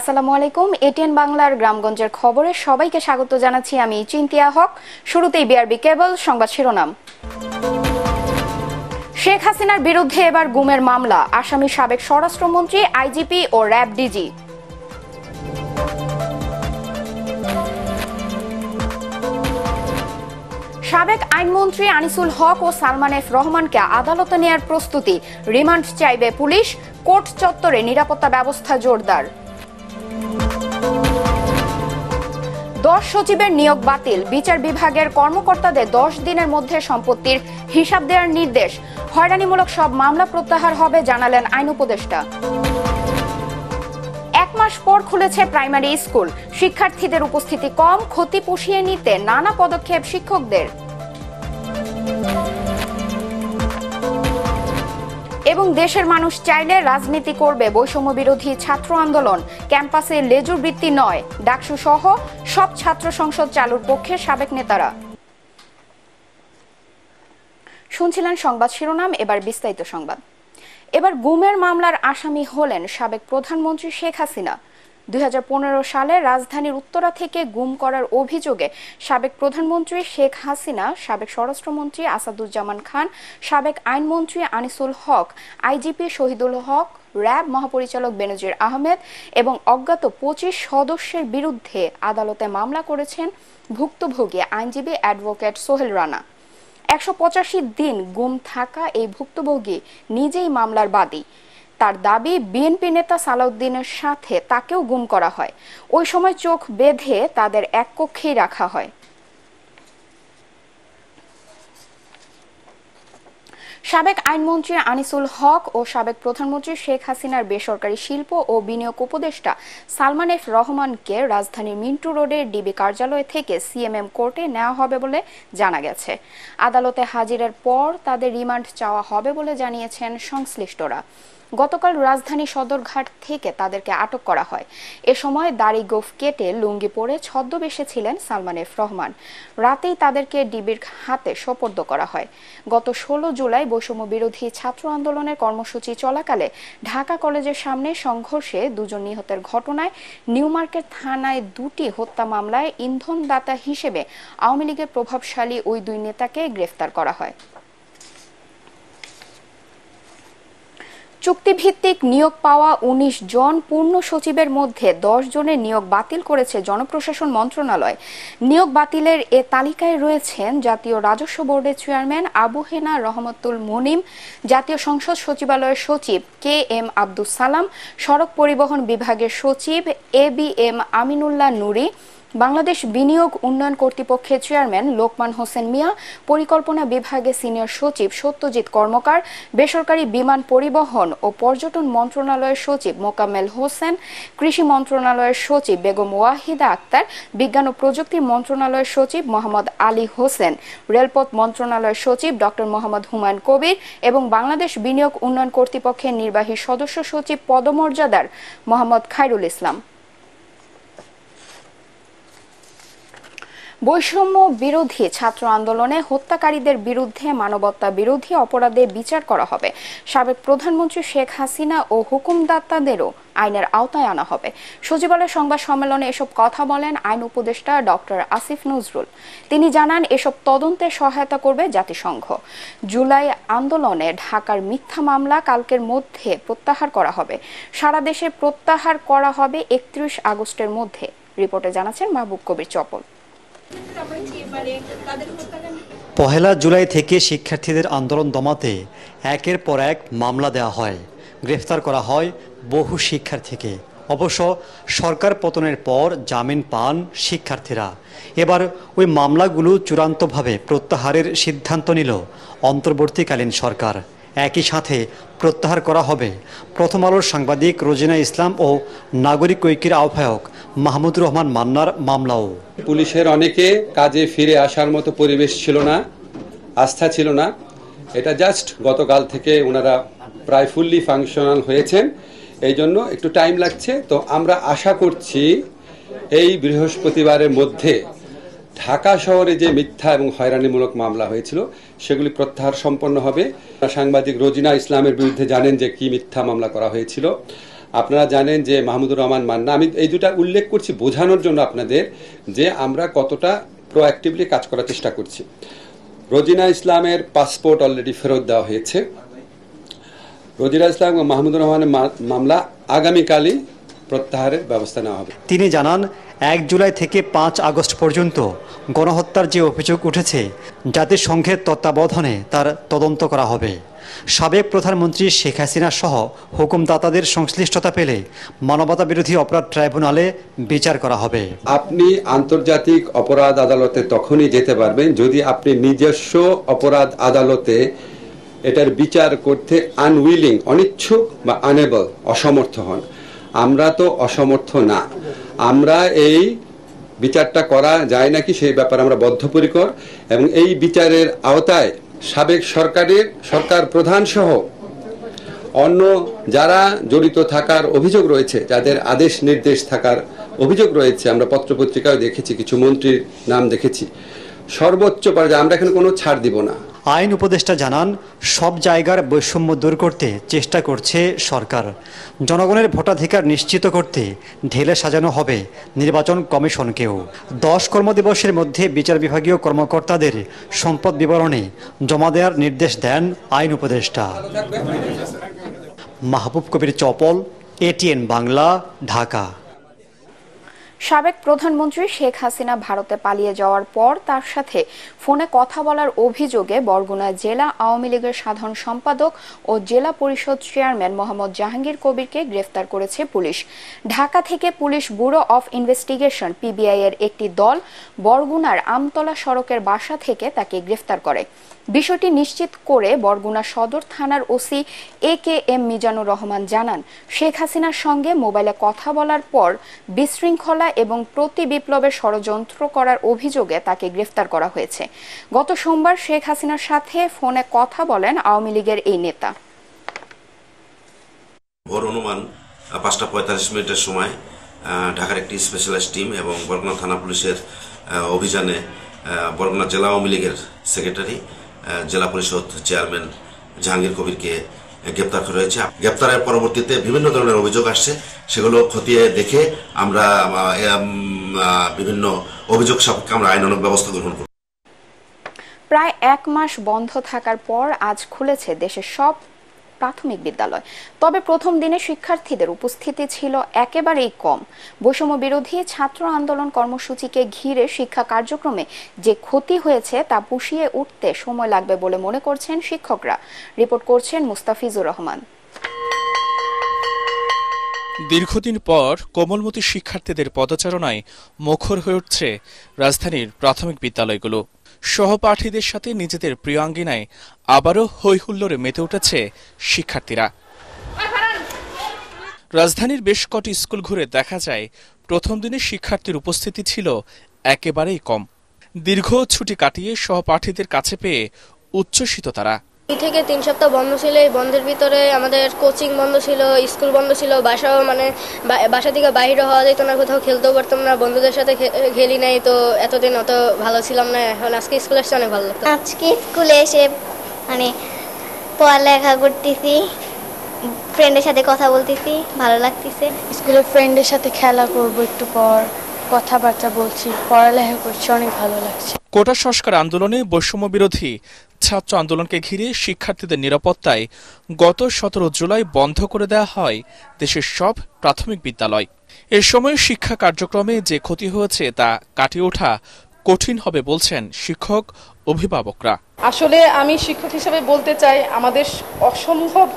আসসালামু আলাইকুম এটিএন বাংলার গ্রামগঞ্জের খবরে সবাইকে স্বাগত জানাচ্ছি আমি চিন্তিয়া হক শুরুতেই বিআরবি কেবল সংবাদ শিরোনাম শেখ হাসিনার বিরুদ্ধে এবার গুমের মামলা আসামি সাবেক স্বরাষ্ট্রমন্ত্রী আইজিপি ও র্যাব ডিজি সাবেক আইনমন্ত্রী আনিসুল হক ও সালমান এফ রহমানকে আদালতে নেয়ার প্রস্তুতি রিমান্ড চাইবে পুলিশ কোর্ট চত্বরে নিরাপত্তা ব্যবস্থা জোরদার দশ সচিবের নিয়োগ বাতিল বিচার বিভাগের কর্মকর্তাদের দশ দিনের মধ্যে সম্পত্তির হিসাব দেওয়ার নির্দেশ হয়রানিমূলক সব মামলা প্রত্যাহার হবে জানালেন আইন উপদেষ্টা এক মাস পর খুলেছে প্রাইমারি স্কুল শিক্ষার্থীদের উপস্থিতি কম ক্ষতি পুষিয়ে নিতে নানা পদক্ষেপ শিক্ষকদের এবং দেশের মানুষ চাইলে রাজনীতি করবে বৈষম্য বিরোধী ছাত্র আন্দোলন ক্যাম্পাসে লেজুর বৃত্তি নয় ডাকসু সহ সব ছাত্র সংসদ চালুর পক্ষে সাবেক নেতারা শুনছিলেন সংবাদ শিরোনাম এবার বিস্তারিত সংবাদ এবার গুমের মামলার আসামি হলেন সাবেক প্রধানমন্ত্রী শেখ হাসিনা দুই সালে রাজধানীর উত্তরা থেকে গুম করার অভিযোগে সাবেক প্রধানমন্ত্রী শেখ হাসিনা সাবেক স্বরাষ্ট্রমন্ত্রী আসাদুজ্জামান খান সাবেক আইনমন্ত্রী আনিসুল হক আইজিপি শহীদুল হক র্যাব মহাপরিচালক বেনজির আহমেদ এবং অজ্ঞাত পঁচিশ সদস্যের বিরুদ্ধে আদালতে মামলা করেছেন ভুক্তভোগী আইনজীবী অ্যাডভোকেট সোহেল রানা একশো দিন গুম থাকা এই ভুক্তভোগী নিজেই মামলার বাদী তার দাবি বিএনপি নেতা সালাউদ্দিনের সাথে তাকেও গুম করা হয় ওই সময় চোখ বেঁধে তাদের এক কক্ষেই রাখা হয় সাবেক আইনমন্ত্রী আনিসুল হক ও সাবেক প্রধানমন্ত্রী শেখ হাসিনার বেসরকারি শিল্প ও বিনিয়োগ উপদেষ্টা সালমান এফ রহমানকে রাজধানীর মিন্টু রোডের ডিবি কার্যালয় থেকে সিএমএম কোর্টে নেওয়া হবে বলে জানা গেছে আদালতে হাজিরের পর তাদের রিমান্ড চাওয়া হবে বলে জানিয়েছেন সংশ্লিষ্টরা গতকাল রাজধানী সদরঘাট থেকে তাদেরকে আটক করা হয় এ সময় দাড়ি গোফ কেটে লুঙ্গি পরে ছদ্মবেশে ছিলেন সালমান এফ রহমান রাতেই তাদেরকে ডিবির হাতে সোপর্দ করা হয় গত ষোলো জুলাই বৈষম্য বিরোধী ছাত্র আন্দোলনের কর্মসূচি চলাকালে ঢাকা কলেজের সামনে সংঘর্ষে দুজন নিহতের ঘটনায় নিউমার্কেট থানায় দুটি হত্যা মামলায় ইন্ধনদাতা হিসেবে আওয়ামী লীগের প্রভাবশালী ওই দুই নেতাকে গ্রেফতার করা হয় চুক্তিভিত্তিক নিয়োগ পাওয়া ১৯ জন পূর্ণ সচিবের মধ্যে দশ জনের নিয়োগ বাতিল করেছে জনপ্রশাসন মন্ত্রণালয় নিয়োগ বাতিলের এ তালিকায় রয়েছেন জাতীয় রাজস্ব বোর্ডের চেয়ারম্যান আবু হেনা রহমতুল মুনিম জাতীয় সংসদ সচিবালয়ের সচিব কে এম আব্দুল সালাম সড়ক পরিবহন বিভাগের সচিব A B M Aminullah Nuri Bangladesh বিনিয়োগ উন্নয়ন কর্তৃপক্ষের চেয়ারম্যান লোকমান হোসেন মিয়া পরিকল্পনা বিভাগে সিনিয়র সচিব সত্যজিৎ কর্মকার বেসরকারি বিমান পরিবহন ও পর্যটন মন্ত্রণালয়ের সচিব মোকামেল হোসেন কৃষি মন্ত্রণালয়ের সচিব বেগম ওয়াহিদা আক্তার বিজ্ঞান ও প্রযুক্তি মন্ত্রণালয়ের সচিব মোহাম্মদ আলী হোসেন রেলপথ মন্ত্রণালয়ের সচিব ডক্টর মোহাম্মদ হুমায়ুন কবির এবং বাংলাদেশ বিনিয়োগ উন্নয়ন কর্তৃপক্ষের নির্বাহী সদস্য সচিব পদমর্যাদার মোহাম্মদ খায়রুল ইসলাম বৈষম্য বিরোধী ছাত্র আন্দোলনে হত্যাকারীদের বিরুদ্ধে মানবতা বিরোধী অপরাধে বিচার করা হবে সাবেক প্রধানমন্ত্রী শেখ হাসিনা ও হুকুমদাতাদেরও আইনের আওতায় আনা হবে সচিবালয় সংবাদ সম্মেলনে এসব কথা বলেন আইন উপদেষ্টা ডক্টর আসিফ নজরুল তিনি জানান এসব তদন্তে সহায়তা করবে জাতিসংঘ জুলাই আন্দোলনে ঢাকার মিথ্যা মামলা কালকের মধ্যে প্রত্যাহার করা হবে সারা দেশে প্রত্যাহার করা হবে একত্রিশ আগস্টের মধ্যে রিপোর্টে জানাচ্ছেন মাহবুব কবির চপল পহেলা জুলাই থেকে শিক্ষার্থীদের আন্দোলন দমাতে একের পর এক মামলা দেয়া হয় গ্রেফতার করা হয় বহু শিক্ষার্থীকে অবশ্য সরকার পতনের পর জামিন পান শিক্ষার্থীরা এবার ওই মামলাগুলো চূড়ান্তভাবে প্রত্যাহারের সিদ্ধান্ত নিল অন্তর্বর্তীকালীন সরকার একই সাথে প্রত্যাহার করা হবে প্রথম আলোর সাংবাদিক রোজিনা ইসলাম ও নাগরিক ঐক্যের আহ্বায়ক মাহমুদ রহমান মান্নার মামলাও পুলিশের অনেকে কাজে ফিরে আসার মতো পরিবেশ ছিল না আস্থা ছিল না এটা জাস্ট গতকাল থেকে ওনারা প্রায় ফুললি ফাংশনাল হয়েছেন এই জন্য একটু টাইম লাগছে তো আমরা আশা করছি এই বৃহস্পতিবারের মধ্যে ঢাকা শহরে যে মিথ্যা এবং হয়রানিমূলক মামলা হয়েছিল সেগুলি প্রত্যাহার সম্পন্ন হবে সাংবাদিক রোজিনা ইসলামের বিরুদ্ধে জানেন যে কি মিথ্যা মামলা করা হয়েছিল আপনারা জানেন যে মাহমুদুর রহমান মান্না আমি এই দুটা উল্লেখ করছি বোঝানোর জন্য আপনাদের যে আমরা কতটা প্রোঅ্যাক্টিভলি কাজ করার চেষ্টা করছি রোজিনা ইসলামের পাসপোর্ট অলরেডি ফেরত দেওয়া হয়েছে রোজিনা ইসলাম এবং মাহমুদুর রহমানের মামলা আগামীকালই প্রত্যাহারের ব্যবস্থা নেওয়া হবে তিনি জানান এক জুলাই থেকে পাঁচ আগস্ট পর্যন্ত গণহত্যার যে অভিযোগ উঠেছে জাতিসংঘের তত্ত্বাবধানে তার তদন্ত করা হবে সাবেক প্রধানমন্ত্রী শেখ হাসিনা সহ হুকুমদাতাদের সংশ্লিষ্টতা পেলে মানবতা বিরোধী অপরাধ ট্রাইব্যুনালে বিচার করা হবে আপনি আন্তর্জাতিক অপরাধ আদালতে তখনই যেতে পারবেন যদি আপনি নিজস্ব অপরাধ আদালতে এটার বিচার করতে আনউইলিং অনিচ্ছুক বা আনেবল অসমর্থ হন আমরা তো অসমর্থ না আমরা এই বিচারটা করা যায় নাকি সেই ব্যাপারে আমরা বদ্ধপরিকর এবং এই বিচারের আওতায় সাবেক সরকারের সরকার প্রধান সহ অন্য যারা জড়িত থাকার অভিযোগ রয়েছে যাদের আদেশ নির্দেশ থাকার অভিযোগ রয়েছে আমরা পত্রপত্রিকায় দেখেছি কিছু মন্ত্রীর নাম দেখেছি সর্বোচ্চ পর্যায়ে আমরা এখানে কোনো ছাড় দিব না আইন উপদেষ্টা জানান সব জায়গার বৈষম্য দূর করতে চেষ্টা করছে সরকার জনগণের ভোটাধিকার নিশ্চিত করতে ঢেলে সাজানো হবে নির্বাচন কমিশনকেও দশ কর্মদিবসের মধ্যে বিচার বিভাগীয় কর্মকর্তাদের সম্পদ বিবরণে জমা দেওয়ার নির্দেশ দেন আইন উপদেষ্টা মাহবুব কবির চপল এটিএন বাংলা ঢাকা সাবেক প্রধানমন্ত্রী শেখ হাসিনা ভারতে পালিয়ে যাওয়ার পর তার সাথে ফোনে কথা বলার অভিযোগে বরগুনা জেলা আওয়ামী লীগের সাধারণ সম্পাদক ও জেলা পরিষদ চেয়ারম্যান মোহাম্মদ জাহাঙ্গীর কবিরকে গ্রেফতার করেছে পুলিশ ঢাকা থেকে police bureau of investigation PBI এর একটি দল বরগুনার আমতলা সড়কের বাসা থেকে তাকে গ্রেফতার করে বিষয়টি নিশ্চিত করে বরগুনা সদর থানার OC A K M Mizanur Rahman জানান শেখ হাসিনার সঙ্গে মোবাইলে কথা বলার পর বিশৃঙ্খলা এবং প্রতি বিপ্লবের ষড়যন্ত্র করার অভিযোগে তাকে গ্রেফতার করা হয়েছে গত সোমবার শেখ হাসিনার সাথে ফোনে কথা বলেন আওয়ামী লীগের এই নেতা ভোর অনুমান পাঁচটা পঁয়তাল্লিশ মিনিটের সময় ঢাকার একটি স্পেশালাইজ টিম এবং বরগুনা থানা পুলিশের অভিযানে বরগুনা জেলা আওয়ামী লীগের সেক্রেটারি জেলা পরিষদ চেয়ারম্যান জাহাঙ্গীর কবিরকে গ্রেপ্তার করা হয়েছে গ্রেপ্তারের পরবর্তীতে বিভিন্ন ধরনের অভিযোগ আসছে সেগুলো খতিয়ে দেখে আমরা বিভিন্ন অভিযোগ সাপেক্ষে আমরা আইনানুগ ব্যবস্থা গ্রহণ করব প্রায় এক মাস বন্ধ থাকার পর আজ খুলেছে দেশের সব প্রাথমিক বিদ্যালয় তবে প্রথম দিনে শিক্ষার্থীদের উপস্থিতি ছিল একেবারেই কম বৈষম্য বিরোধী ছাত্র আন্দোলন কর্মসূচিকে ঘিরে শিক্ষা কার্যক্রমে যে ক্ষতি হয়েছে তা পুষিয়ে উঠতে সময় লাগবে বলে মনে করছেন শিক্ষকরা রিপোর্ট করছেন মুস্তাফিজুর রহমান দীর্ঘদিন পর কোমলমতি শিক্ষার্থীদের পদচারণায় মুখর হয়ে উঠছে রাজধানীর প্রাথমিক বিদ্যালয়গুলো সহপাঠীদের সাথে নিজেদের প্রিয়াঙ্গিনায় আবারও হৈহুল্লোরে মেতে উঠেছে শিক্ষার্থীরা রাজধানীর বেশ কটি স্কুল ঘুরে দেখা যায় প্রথম দিনে শিক্ষার্থীর উপস্থিতি ছিল একেবারেই কম দীর্ঘ ছুটি কাটিয়ে সহপাঠীদের কাছে পেয়ে উচ্ছ্বসিত তারা দুই থেকে তিন সপ্তাহ বন্ধ ছিল এই বন্ধের ভিতরে আমাদের কোচিং বন্ধ ছিল স্কুল বন্ধ ছিল বাসাও মানে বাসা থেকে বাইরে হওয়া যেত না কোথাও খেলতেও পারতাম না বন্ধুদের সাথে খেলি নাই তো এতদিন অত ভালো ছিলাম না এখন আজকে স্কুলে এসে অনেক ভালো লাগতো আজকে স্কুলে এসে মানে পড়ালেখা করতেছি ফ্রেন্ডের সাথে কথা বলতেছি ভালো লাগতেছে স্কুলে ফ্রেন্ডের সাথে খেলা করবো একটু পর কথাবার্তা বলছি পড়ালেখা করছি অনেক ভালো লাগছে কোটা সংস্কার আন্দোলনে বৈষম্য বিরোধী ছাত্র আন্দোলনকে ঘিরে শিক্ষার্থীদের নিরাপত্তায় গত সতেরো জুলাই বন্ধ করে দেওয়া হয় দেশের সব প্রাথমিক বিদ্যালয় এ সময় শিক্ষা কার্যক্রমে যে ক্ষতি হয়েছে তা কাটিয়ে ওঠা কঠিন হবে বলছেন শিক্ষক অভিভাবকরা আসলে আমি শিক্ষক হিসেবে বলতে চাই আমাদের অসম্ভব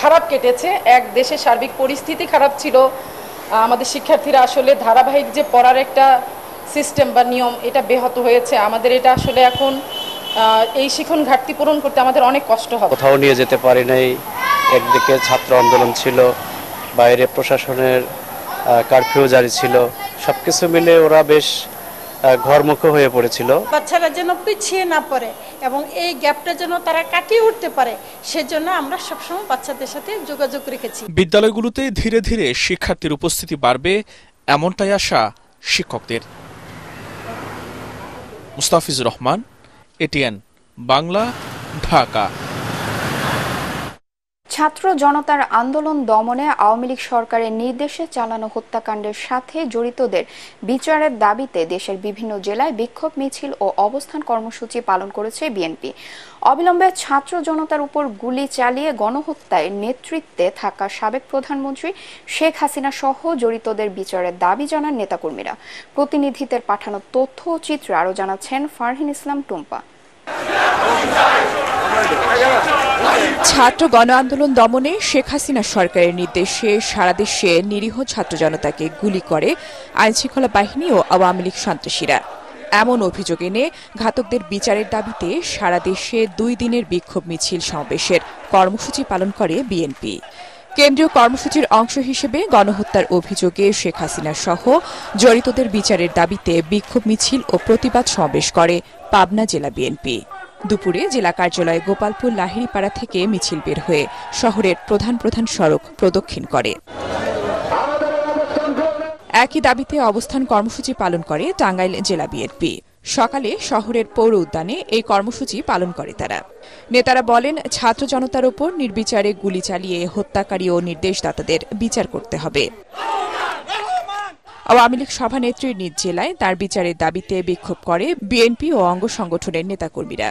খারাপ কেটেছে এক দেশের সার্বিক পরিস্থিতি খারাপ ছিল আমাদের শিক্ষার্থীরা আসলে ধারাবাহিক যে পড়ার একটা সিস্টেম বা নিয়ম এটা বেহত হয়েছে আমাদের এটা আসলে এখন এই শিখন ঘাটতি পূরণ করতে আমাদের অনেক কষ্ট হবে কোথাও নিয়ে যেতে পারি নাই একদিকে ছাত্র আন্দোলন ছিল বাইরে প্রশাসনের কারফিউ জারি ছিল সব কিছু মিলে ওরা বেশ ঘরমুখ হয়ে পড়েছিল বাচ্চারা যেন পিছিয়ে না পড়ে এবং এই গ্যাপটা যেন তারা কাটিয়ে উঠতে পারে সেজন্য আমরা সবসময় বাচ্চাদের সাথে যোগাযোগ রেখেছি বিদ্যালয়গুলোতে ধীরে ধীরে শিক্ষার্থীর উপস্থিতি বাড়বে এমনটাই আশা শিক্ষকদের মুস্তাফিজুর রহমান এটিএন বাংলা ঢাকা ছাত্র জনতার আন্দোলন দমনে আওয়ামী লীগ সরকারের নির্দেশে চালানো হত্যাকাণ্ডের সাথে জড়িতদের বিচারের দাবিতে দেশের বিভিন্ন জেলায় বিক্ষোভ মিছিল ও অবস্থান কর্মসূচি পালন করেছে বিএনপি অবিলম্বে ছাত্র জনতার উপর গুলি চালিয়ে গণহত্যায় নেতৃত্বে থাকা সাবেক প্রধানমন্ত্রী শেখ হাসিনা সহ জড়িতদের বিচারের দাবি জানান নেতাকর্মীরা প্রতিনিধিদের পাঠানো তথ্য ও চিত্র আরও জানাচ্ছেন ফারহিন ইসলাম টুম্পা ছাত্র গণ আন্দোলন দমনে শেখ হাসিনা সরকারের নির্দেশে সারা দেশে নিরীহ ছাত্র জনতাকে গুলি করে আইনশৃঙ্খলা বাহিনী ও আওয়ামী লীগ সন্ত্রাসীরা এমন অভিযোগ এনে ঘাতকদের বিচারের দাবিতে সারা দেশে দুই দিনের বিক্ষোভ মিছিল সমাবেশের কর্মসূচি পালন করে বিএনপি কেন্দ্রীয় কর্মসূচির অংশ হিসেবে গণহত্যার অভিযোগে শেখ হাসিনা সহ জড়িতদের বিচারের দাবিতে বিক্ষোভ মিছিল ও প্রতিবাদ সমাবেশ করে পাবনা জেলা বিএনপি দুপুরে জেলা কার্যালয়ে গোপালপুর লাহিড়িপাড়া থেকে মিছিল বের হয়ে শহরের প্রধান প্রধান সড়ক প্রদক্ষিণ করে একই দাবিতে অবস্থান কর্মসূচি পালন করে টাঙ্গাইল জেলা বিএনপি সকালে শহরের পৌর উদ্যানে এই কর্মসূচি পালন করে তারা নেতারা বলেন ছাত্র জনতার ওপর নির্বিচারে গুলি চালিয়ে হত্যাকারী ও নির্দেশদাতাদের বিচার করতে হবে আওয়ামী লীগ সভানেত্রীর নিজ জেলায় তার বিচারের দাবিতে বিক্ষোভ করে বিএনপি ও অঙ্গ সংগঠনের নেতাকর্মীরা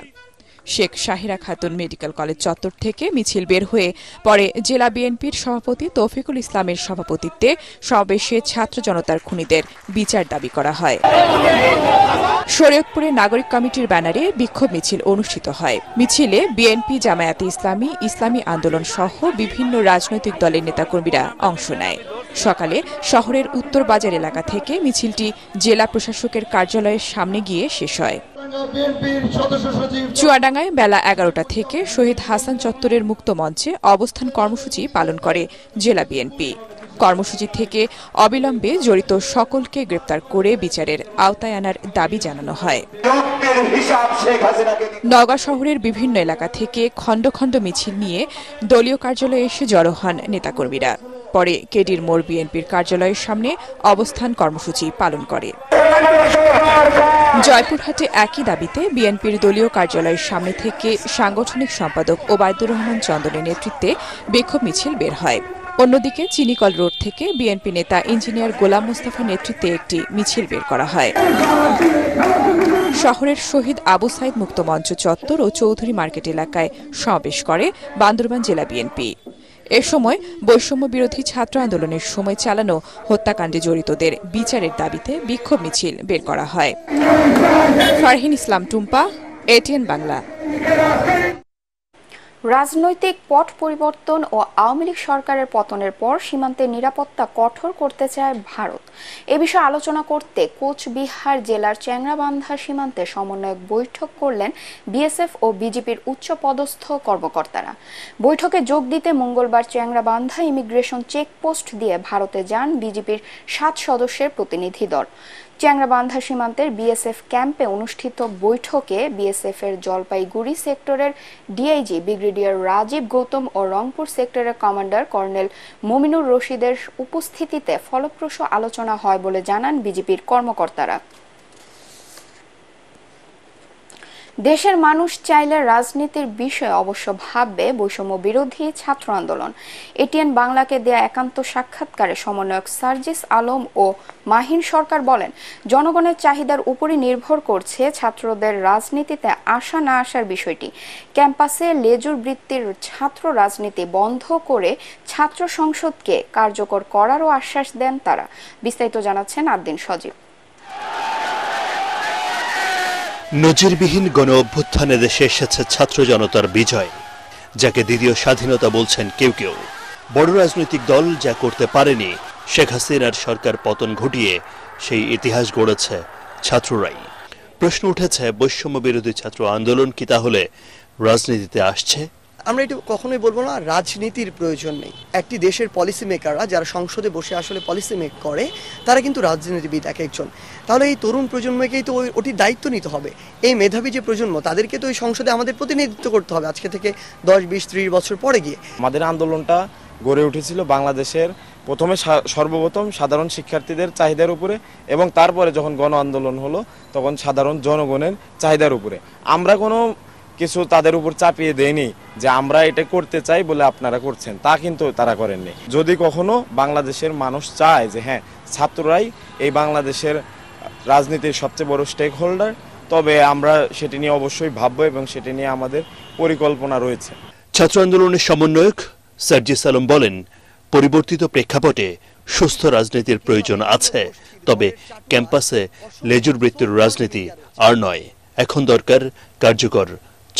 শেখ শাহিরা খাতুন মেডিকেল কলেজ চত্বর থেকে মিছিল বের হয়ে পরে জেলা বিএনপির সভাপতি তৌফিকুল ইসলামের সভাপতিত্বে সমাবেশে ছাত্র জনতার খুনিদের বিচার দাবি করা হয় শরীয়তপুরে নাগরিক কমিটির ব্যানারে বিক্ষোভ মিছিল অনুষ্ঠিত হয় মিছিলে বিএনপি জামায়াতে ইসলামী ইসলামী আন্দোলন সহ বিভিন্ন রাজনৈতিক দলের নেতাকর্মীরা অংশ নেয় সকালে শহরের উত্তর বাজার এলাকা থেকে মিছিলটি জেলা প্রশাসকের কার্যালয়ের সামনে গিয়ে শেষ হয় চুয়াডাঙ্গায় বেলা এগারোটা থেকে শহীদ হাসান চত্বরের মুক্ত মঞ্চে অবস্থান কর্মসূচি পালন করে জেলা বিএনপি কর্মসূচি থেকে অবিলম্বে জড়িত সকলকে গ্রেপ্তার করে বিচারের আওতায় আনার দাবি জানানো হয় নওগাঁ শহরের বিভিন্ন এলাকা থেকে খণ্ড খণ্ড মিছিল নিয়ে দলীয় কার্যালয়ে এসে জড়ো হন নেতাকর্মীরা পরে কেডির মোড় বিএনপির কার্যালয়ের সামনে অবস্থান কর্মসূচি পালন করে জয়পুরহাটে একই দাবিতে বিএনপির দলীয় কার্যালয়ের সামনে থেকে সাংগঠনিক সম্পাদক ওবায়দুর রহমান চন্দনের নেতৃত্বে বিক্ষোভ মিছিল বের হয় অন্যদিকে চিনিকল রোড থেকে বিএনপি নেতা ইঞ্জিনিয়ার গোলাম মোস্তফার নেতৃত্বে একটি মিছিল বের করা হয় শহরের শহীদ আবু সাইদ মুক্তমঞ্চ চত্বর ও চৌধুরী মার্কেট এলাকায় সমাবেশ করে বান্দরবান জেলা বিএনপি এ সময় বৈষম্য বিরোধী ছাত্র আন্দোলনের সময় চালানো হত্যাকাণ্ডে জড়িতদের বিচারের দাবিতে বিক্ষোভ মিছিল বের করা হয় ফারহিন ইসলাম টুম্পা এটিএন বাংলা রাজনৈতিক পট পরিবর্তন ও আওয়ামী লীগ সরকারের পতনের পর সীমান্তের নিরাপত্তা কঠোর করতে চায় ভারত এ বিষয়ে আলোচনা করতে কোচবিহার জেলার চ্যাংরাবান্ধা সীমান্তে সমন্বয়ক বৈঠক করলেন বিএসএফ ও বিজেপির উচ্চপদস্থ কর্মকর্তারা বৈঠকে যোগ দিতে মঙ্গলবার চ্যাংরাবান্ধা ইমিগ্রেশন চেকপোস্ট দিয়ে ভারতে যান বিজেপির সাত সদস্যের প্রতিনিধি দল চ্যাংরাবান্ধা সীমান্তের বিএসএফ ক্যাম্পে অনুষ্ঠিত বৈঠকে বিএসএফ এর জলপাইগুড়ি সেক্টরের ডিআইজি ব্রিগেডিয়ার রাজীব গৌতম ও রংপুর সেক্টরের কমান্ডার কর্নেল মোমিনুর রশিদের উপস্থিতিতে ফলপ্রসূ আলোচনা হয় বলে জানান বিজেপির কর্মকর্তারা দেশের মানুষ চাইলে রাজনীতির বিষয়ে অবশ্য ভাববে বৈষম্য বিরোধী ছাত্র আন্দোলন এটিএন বাংলাকে দেয়া একান্ত সাক্ষাৎকারে সমন্বয়ক সার্জিস আলম ও মাহিন সরকার বলেন জনগণের চাহিদার উপরই নির্ভর করছে ছাত্রদের রাজনীতিতে আসা না আসার বিষয়টি ক্যাম্পাসে লেজুর বৃত্তির ছাত্র রাজনীতি বন্ধ করে ছাত্র সংসদকে কার্যকর করারও আশ্বাস দেন তারা বিস্তারিত জানাচ্ছেন আদ্দিন সজীব নজিরবিহীন গণ অভ্যুত্থানে দেশে এসেছে ছাত্র জনতার বিজয় যাকে দ্বিতীয় স্বাধীনতা বলছেন কেউ কেউ বড় রাজনৈতিক দল যা করতে পারেনি শেখ হাসিনার সরকার পতন ঘটিয়ে সেই ইতিহাস গড়েছে ছাত্ররাই প্রশ্ন উঠেছে বৈষম্য বিরোধী ছাত্র আন্দোলন কি তাহলে রাজনীতিতে আসছে আমরা এটা কখনোই বলবো না রাজনীতির প্রয়োজন নেই একটি দেশের পলিসি মেকাররা যারা সংসদে বসে আসলে পলিসি মেক করে তারা কিন্তু রাজনীতিবিদ এক একজন তাহলে এই তরুণ প্রজন্মকেই তো ওই ওটির দায়িত্ব নিতে হবে এই মেধাবী যে প্রজন্ম তাদেরকে তো এই সংসদে আমাদের প্রতিনিধিত্ব করতে হবে আজকে থেকে দশ বিশ ত্রিশ বছর পরে গিয়ে আমাদের আন্দোলনটা গড়ে উঠেছিল বাংলাদেশের প্রথমে সর্বপ্রথম সাধারণ শিক্ষার্থীদের চাহিদার উপরে এবং তারপরে যখন গণ আন্দোলন হলো তখন সাধারণ জনগণের চাহিদার উপরে আমরা কোনো কিছু তাদের উপর চাপিয়ে দেয়নি যে আমরা এটা করতে চাই বলে আপনারা করছেন তা কিন্তু তারা করেননি যদি কখনো বাংলাদেশের মানুষ চায় যে হ্যাঁ ছাত্ররাই এই বাংলাদেশের রাজনীতির সবচেয়ে বড় স্টেক হোল্ডার তবে আমরা সেটি নিয়ে অবশ্যই ভাববো এবং সেটি নিয়ে আমাদের পরিকল্পনা রয়েছে ছাত্র আন্দোলনের সমন্বয়ক সার্জি সালম বলেন পরিবর্তিত প্রেক্ষাপটে সুস্থ রাজনীতির প্রয়োজন আছে তবে ক্যাম্পাসে লেজুর বৃত্তির রাজনীতি আর নয় এখন দরকার কার্যকর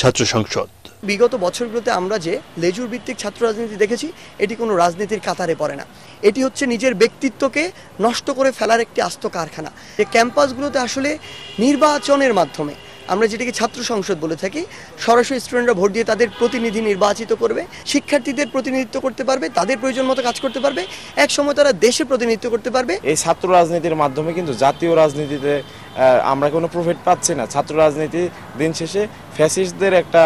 ছাত্র সংসদ বিগত বছরগুলোতে আমরা যে লেজুর ভিত্তিক ছাত্র রাজনীতি দেখেছি এটি কোনো রাজনীতির কাতারে পড়ে না এটি হচ্ছে নিজের ব্যক্তিত্বকে নষ্ট করে ফেলার একটি আস্ত কারখানা যে ক্যাম্পাসগুলোতে আসলে নির্বাচনের মাধ্যমে আমরা যেটাকে ছাত্র সংসদ বলে থাকি সরাসরি স্টুডেন্টরা ভোট দিয়ে তাদের প্রতিনিধি নির্বাচিত করবে শিক্ষার্থীদের প্রতিনিধিত্ব করতে পারবে তাদের প্রয়োজন মতো কাজ করতে পারবে এক সময় তারা দেশে প্রতিনিধিত্ব করতে পারবে এই ছাত্র রাজনীতির মাধ্যমে কিন্তু জাতীয় রাজনীতিতে আমরা কোনো প্রফিট পাচ্ছি না ছাত্র রাজনীতি দিন শেষে ফ্যাসিস্টদের একটা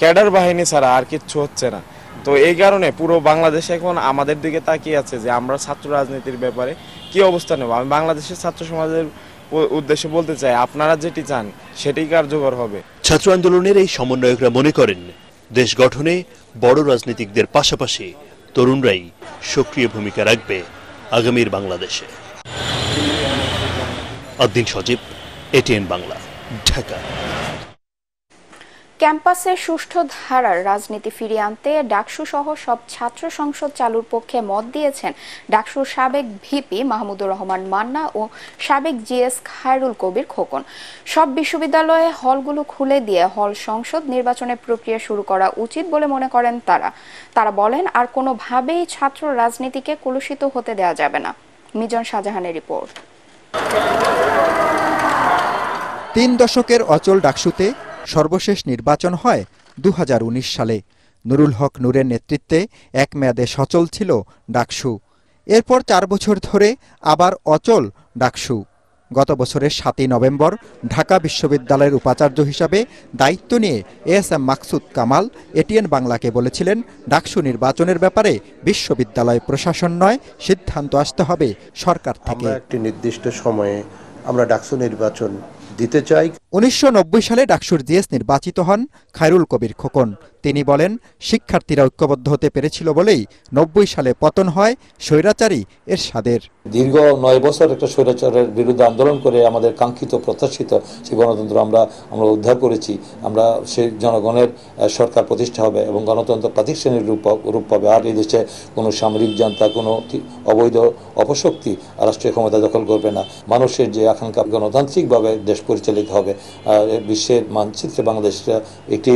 ক্যাডার বাহিনী ছাড়া আর কিচ্ছু হচ্ছে না তো এই কারণে পুরো বাংলাদেশে এখন আমাদের দিকে তাকিয়ে আছে যে আমরা ছাত্র রাজনীতির ব্যাপারে কি অবস্থা নেব আমি বাংলাদেশের ছাত্র সমাজের উদ্দেশ্যে বলতে চাই আপনারা যেটি চান সেটি কার্যকর হবে ছাত্র আন্দোলনের এই সমন্বয়করা মনে করেন দেশ গঠনে বড় রাজনীতিকদের পাশাপাশি তরুণরাই সক্রিয় ভূমিকা রাখবে আগামীর বাংলাদেশে আদ্দিন সজীব এটিএন বাংলা ঢাকা ক্যাম্পাসে সুষ্ঠু ধারার রাজনীতি ফিরিয়ে আনতে ডাকসু সহ সব ছাত্র সংসদ চালুর পক্ষে মত দিয়েছেন ডাকসুর সাবেক ভিপি মাহমুদুর রহমান মান্না ও সাবেক জিএস খায়রুল কবির খোকন সব বিশ্ববিদ্যালয়ে হলগুলো খুলে দিয়ে হল সংসদ নির্বাচনের প্রক্রিয়া শুরু করা উচিত বলে মনে করেন তারা তারা বলেন আর কোনোভাবেই ছাত্র রাজনীতিকে কলুষিত হতে দেওয়া যাবে না মিজন শাহজাহানের রিপোর্ট তিন দশকের অচল ডাকসুতে সর্বশেষ নির্বাচন হয় দু সালে নুরুল হক নূরের নেতৃত্বে এক মেয়াদে সচল ছিল ডাকসু এরপর চার বছর ধরে আবার অচল ডাকসু গত বছরের সাতই নভেম্বর ঢাকা বিশ্ববিদ্যালয়ের উপাচার্য হিসাবে দায়িত্ব নিয়ে S M Maksud Kamal ATN বাংলাকে বলেছিলেন ডাকসু নির্বাচনের ব্যাপারে বিশ্ববিদ্যালয় প্রশাসন নয় সিদ্ধান্ত আসতে হবে সরকার থেকে একটি নির্দিষ্ট সময়ে আমরা ডাকসু নির্বাচন দিতে চাই উনিশশো সালে ডাকসুর জিএস নির্বাচিত হন খায়রুল কবির খোকন তিনি বলেন শিক্ষার্থীরা ঐক্যবদ্ধ হতে পেরেছিল বলেই নব্বই সালে পতন হয় স্বৈরাচারী এর স্বাদের দীর্ঘ নয় বছর একটা স্বৈরাচারের বিরুদ্ধে আন্দোলন করে আমাদের কাঙ্ক্ষিত প্রত্যাশিত সে গণতন্ত্র আমরা আমরা উদ্ধার করেছি আমরা সেই জনগণের সরকার প্রতিষ্ঠা হবে এবং গণতন্ত্র প্রাতিষ্ঠানিক রূপ রূপ পাবে আর এই দেশে কোনো সামরিক জনতা কোনো অবৈধ অপশক্তি রাষ্ট্রীয় ক্ষমতা দখল করবে না মানুষের যে আকাঙ্ক্ষা গণতান্ত্রিকভাবে দেশ পরিচালিত হবে বিশ্বের মানচিত্রে বাংলাদেশটা একটি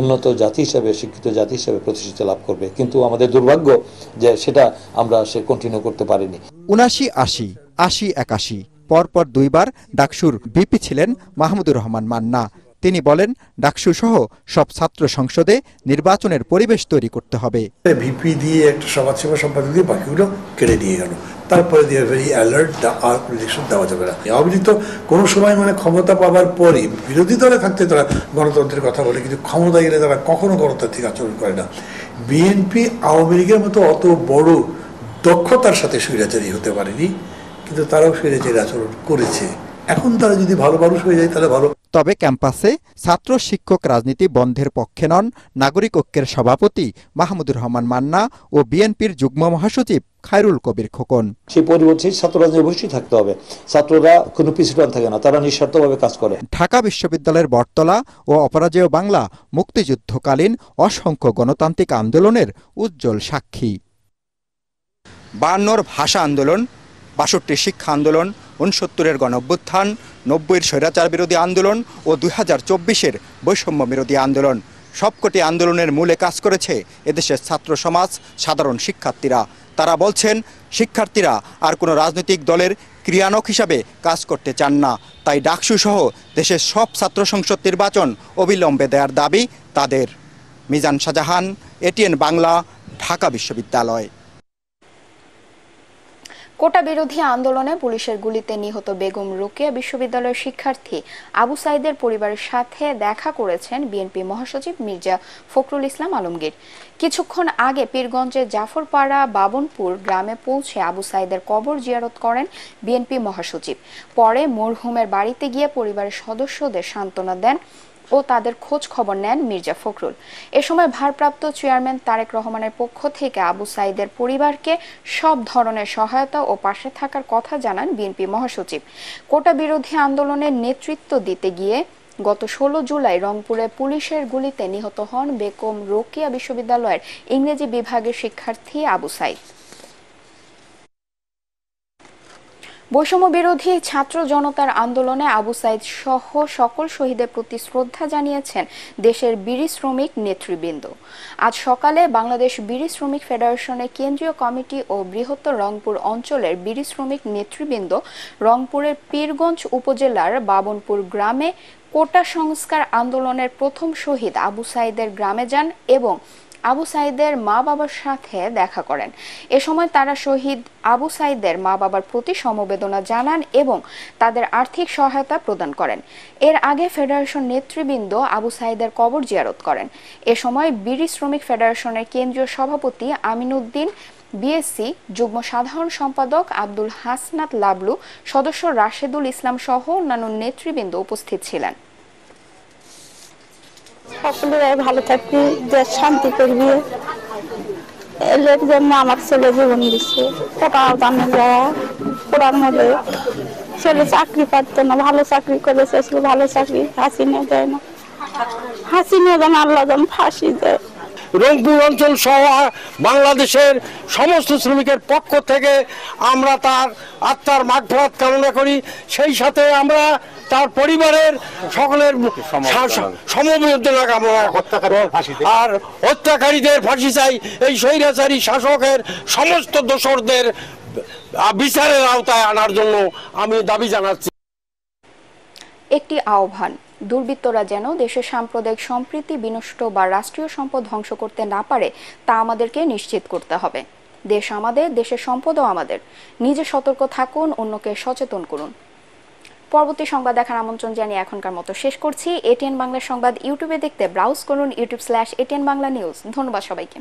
উন্নত জাতি হিসাবে শিক্ষিত জাতি হিসাবে প্রতিষ্ঠিত লাভ করবে কিন্তু আমাদের দুর্ভাগ্য যে সেটা আমরা সে কন্টিনিউ করতে পারিনি উনাশি আশি আশি একাশি পরপর দুইবার ডাকসুর বিপি ছিলেন মাহমুদুর রহমান মান্না তিনি বলেন ডাকসু সহ সব ছাত্র সংসদে নির্বাচনের পরিবেশ তৈরি করতে হবে ভিপি দিয়ে একটা সমাজসেবা সম্পাদক দিয়ে বাকিগুলো কেড়ে নিয়ে গেল তারপরে দিয়ে ভেরি অ্যালার্ট আর ইলেকশন দেওয়া যাবে না আওয়ামী তো কোনো সময় মানে ক্ষমতা পাওয়ার পরই বিরোধী দলে থাকতে তারা গণতন্ত্রের কথা বলে কিন্তু ক্ষমতা গেলে তারা কখনো গণতান্ত্রিক আচরণ করে না বিএনপি আওয়ামী লীগের মতো অত বড় দক্ষতার সাথে স্বৈরাচারী হতে পারেনি কিন্তু তারাও স্বৈরাচারী আচরণ করেছে এখন তারা যদি ভালো মানুষ হয়ে যায় তাহলে ভালো তবে ক্যাম্পাসে ছাত্র শিক্ষক রাজনীতি বন্ধের পক্ষে নন নাগরিক ঐক্যের সভাপতি মাহমুদুর রহমান মান্না ও বিএনপির যুগ্ম মহাসচিব খায়রুল কবির খোকন সেই পরিবর্তে ছাত্র রাজনীতি অবশ্যই থাকতে হবে ছাত্ররা কোনো পিছুটান থাকে না তারা নিঃস্বার্থভাবে কাজ করে ঢাকা বিশ্ববিদ্যালয়ের বটতলা ও অপরাজেয় বাংলা মুক্তিযুদ্ধকালীন অসংখ্য গণতান্ত্রিক আন্দোলনের উজ্জ্বল সাক্ষী বান্নর ভাষা আন্দোলন বাষট্টি শিক্ষা আন্দোলন উনসত্তরের গণভ্যুত্থান নব্বইয়ের স্বৈরাচার বিরোধী আন্দোলন ও দুই হাজার চব্বিশের বৈষম্য বিরোধী আন্দোলন সবকটি আন্দোলনের মূলে কাজ করেছে এদেশের ছাত্র সমাজ সাধারণ শিক্ষার্থীরা তারা বলছেন শিক্ষার্থীরা আর কোনো রাজনৈতিক দলের ক্রিয়ানক হিসাবে কাজ করতে চান না তাই ডাকসুসহ দেশের সব ছাত্র সংসদ নির্বাচন অবিলম্বে দেওয়ার দাবি তাদের মিজান শাহজাহান এটিএন বাংলা ঢাকা বিশ্ববিদ্যালয় কোটা বিরোধী আন্দোলনে পুলিশের গুলিতে নিহত বেগম রোকেয়া বিশ্ববিদ্যালয়ের শিক্ষার্থী আবু সাইদের পরিবারের সাথে দেখা করেছেন বিএনপি মহাসচিব মির্জা ফখরুল ইসলাম আলমগীর কিছুক্ষণ আগে পীরগঞ্জের জাফরপাড়া বাবনপুর গ্রামে পৌঁছে আবু সাইদের কবর জিয়ারত করেন বিএনপি মহাসচিব পরে মরহুমের বাড়িতে গিয়ে পরিবারের সদস্যদের সান্ত্বনা দেন ও তাদের খোঁজ খবর নেন মির্জা ফখরুল এ সময় ভারপ্রাপ্ত চেয়ারম্যান তারেক রহমানের পক্ষ থেকে আবু সাইদের পরিবারকে সব ধরনের সহায়তা ও পাশে থাকার কথা জানান বিএনপি মহাসচিব কোটা বিরোধী আন্দোলনের নেতৃত্ব দিতে গিয়ে গত ১৬ জুলাই রংপুরে পুলিশের গুলিতে নিহত হন বেকম রোকিয়া বিশ্ববিদ্যালয়ের ইংরেজি বিভাগের শিক্ষার্থী আবু সাইদ বৈষম্য বিরোধী ছাত্র জনতার আন্দোলনে আবু সাইদ সহ সকল শহীদের প্রতি শ্রদ্ধা জানিয়েছেন দেশের বিড়ি শ্রমিক নেতৃবৃন্দ আজ সকালে বাংলাদেশ বিড়ি শ্রমিক ফেডারেশনের কেন্দ্রীয় কমিটি ও বৃহত্তর রংপুর অঞ্চলের বিড়ি শ্রমিক নেতৃবৃন্দ রংপুরের পীরগঞ্জ উপজেলার বাবনপুর গ্রামে কোটা সংস্কার আন্দোলনের প্রথম শহীদ আবু সাইদের গ্রামে যান এবং আবু সাইদের মা বাবার সাথে দেখা করেন এ সময় তারা শহীদ আবু সাইদের মা বাবার প্রতি সমবেদনা জানান এবং তাদের আর্থিক সহায়তা প্রদান করেন এর আগে ফেডারেশন নেতৃবৃন্দ আবু সাইদের কবর জিয়ারত করেন এ সময় বিড়ি শ্রমিক ফেডারেশনের কেন্দ্রীয় সভাপতি আমিনুদ্দিন বিএসসি যুগ্ম সাধারণ সম্পাদক আব্দুল হাসনাত লাবলু সদস্য রাশেদুল ইসলাম সহ অন্যান্য নেতৃবৃন্দ উপস্থিত ছিলেন সকলে ভালো থাকবি দেশ শান্তি করবি এলের জন্য আমার ছেলে জীবন দিচ্ছে কোথাও দামে যাওয়া পড়ার মধ্যে ছেলে চাকরি পারতো না ভালো চাকরি করেছে ভালো চাকরি হাসি নিয়ে দেয় না হাসি নিয়ে যেন আল্লাহ যেন ফাঁসি দেয় রংপুর অঞ্চল সহ বাংলাদেশের সমস্ত শ্রমিকের পক্ষ থেকে আমরা তার আত্মার মাঠভাত কামনা করি সেই সাথে আমরা তার পরিবারের সকলের সমবেদনা কামনা আর হত্যাকারীদের ফাঁসি চাই এই স্বৈরাচারী শাসকের সমস্ত দোষরদের বিচারের আওতায় আনার জন্য আমি দাবি জানাচ্ছি একটি আহ্বান দুর্বৃত্তরা যেন দেশের সাম্প্রদায়িক সম্প্রীতি বিনষ্ট বা রাষ্ট্রীয় সম্পদ ধ্বংস করতে না পারে তা আমাদেরকে নিশ্চিত করতে হবে দেশ আমাদের দেশের সম্পদও আমাদের নিজে সতর্ক থাকুন অন্যকে সচেতন করুন পরবর্তী সংবাদ দেখার আমন্ত্রণ জানিয়ে এখনকার মতো শেষ করছি এটিএন বাংলার সংবাদ ইউটিউবে দেখতে ব্রাউজ করুন YouTube slash ATN Bangla news ধন্যবাদ সবাইকে